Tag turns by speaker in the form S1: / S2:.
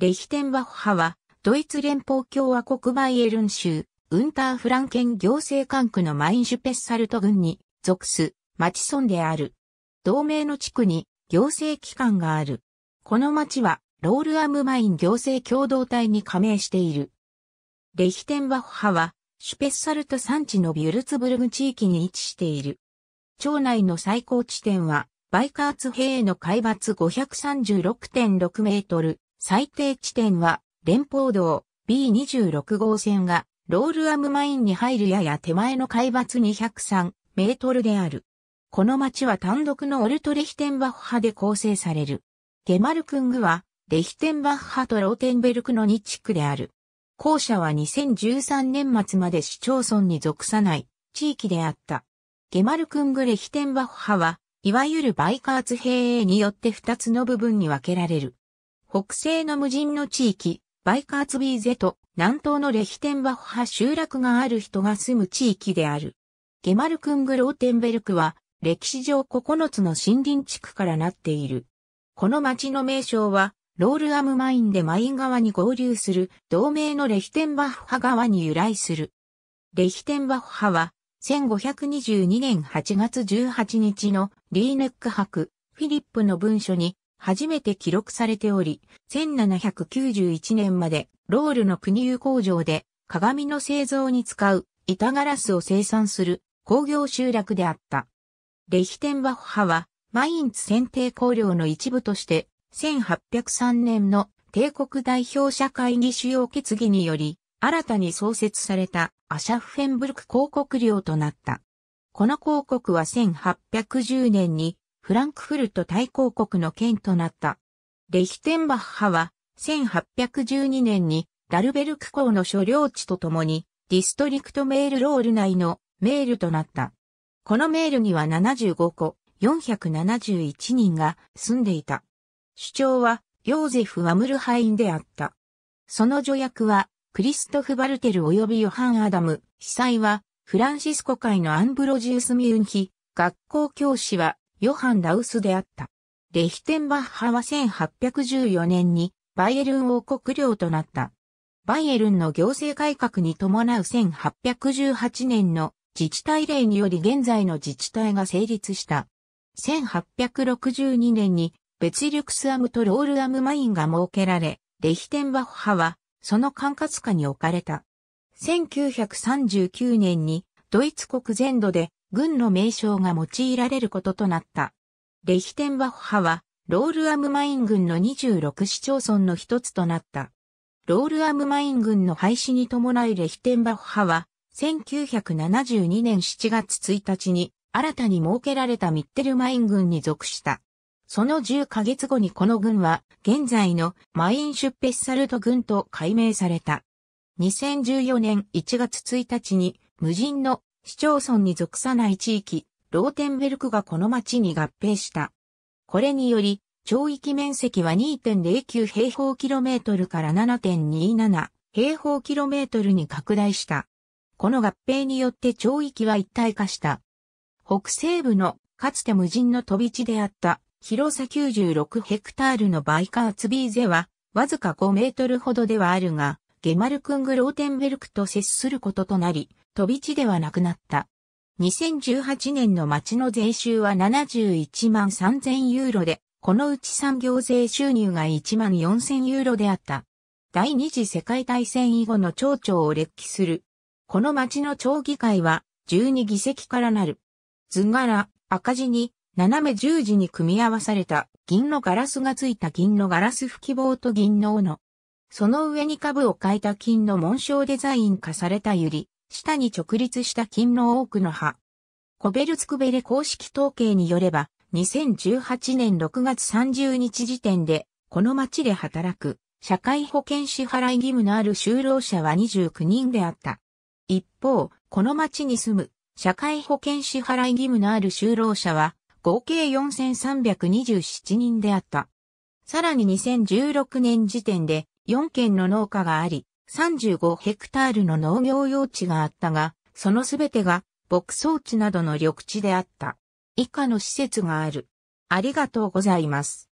S1: レヒテンバッハは、ドイツ連邦共和国バイエルン州、ウンターフランケン行政管区のマインシュペッサルト郡に属す町村である。同盟の地区に行政機関がある。この町はロールアムマイン行政共同体に加盟している。レヒテンバッハは、シュペッサルト山地のビュルツブルグ地域に位置している。町内の最高地点は、バイカーツ平への海抜536.6メートル、最低地点は、連邦道 B26 号線が、ロールアムマインに入るやや手前の海抜203メートルである。この町は単独のオルトレヒテンバッハで構成される。ゲマルクングは、レヒテンバッハとローテンベルクの2地区である。校舎は2013年末まで市町村に属さない地域であった。ゲマルクングレヒテンバッハは、いわゆるバイカーツ兵営によって2つの部分に分けられる。北西の無人の地域、バイカーツビーゼと南東のレヒテンバッハ集落がある人が住む地域である。ゲマルクングローテンベルクは歴史上9つの森林地区からなっている。この町の名称はロールアムマインでマイン川に合流する同盟のレヒテンバッハ川に由来する。レヒテンバッハは1522年8月18日のリーネック博フィリップの文書に初めて記録されており、1791年までロールの国有工場で鏡の製造に使う板ガラスを生産する工業集落であった。レヒテンバッハはマインツ選定工業の一部として1803年の帝国代表者会議主要決議により新たに創設されたアシャフフェンブルク広告料となった。この広告は1810年にフランクフルト大公国の県となった。レヒテンバッハは、1812年にダルベルク港の所領地とともに、ディストリクトメールロール内のメールとなった。このメールには75個、471人が住んでいた。主張は、ヨーゼフ・ワムルハインであった。その助役は、クリストフ・バルテル及びヨハン・アダム、司祭は、フランシスコ会のアンブロジウス・ミュンヒ、学校教師は、ヨハン・ラウスであった。レヒテンバッハは1814年にバイエルン王国領となった。バイエルンの行政改革に伴う1818年の自治体令により現在の自治体が成立した。1862年にベツリュクスアムとロールアムマインが設けられ、レヒテンバッハはその管轄下に置かれた。1939年にドイツ国全土で軍の名称が用いられることとなった。レヒテンバッハは、ロールアムマイン軍の26市町村の一つとなった。ロールアムマイン軍の廃止に伴いレヒテンバッハは、1972年7月1日に新たに設けられたミッテルマイン軍に属した。その10ヶ月後にこの軍は現在のマインシュッペッサルト軍と改名された。2014年1月1日に無人の市町村に属さない地域、ローテンベルクがこの町に合併した。これにより、町域面積は2.09平方キロメートルから7.27平方キロメートルに拡大した。この合併によって町域は一体化した。北西部のかつて無人の飛び地であった広さ96ヘクタールのバイカーツビーゼはわずか5メートルほどではあるが、ゲマルクングローテンベルクと接することとなり、飛び地ではなくなった。2018年の町の税収は71万3000ユーロで、このうち産業税収入が1万4000ユーロであった。第二次世界大戦以後の町長を列記する。この町の町議会は12議席からなる。図柄、赤字に、斜め十字に組み合わされた銀のガラスがついた銀のガラス吹き棒と銀の斧。その上に株を変えた金の紋章デザイン化された百合。下に直立した金の多くの葉。コベルツクベレ公式統計によれば、2018年6月30日時点で、この町で働く、社会保険支払い義務のある就労者は29人であった。一方、この町に住む、社会保険支払い義務のある就労者は、合計4327人であった。さらに2016年時点で、4件の農家があり、35ヘクタールの農業用地があったが、そのすべてが牧草地などの緑地であった。以下の施設がある。ありがとうございます。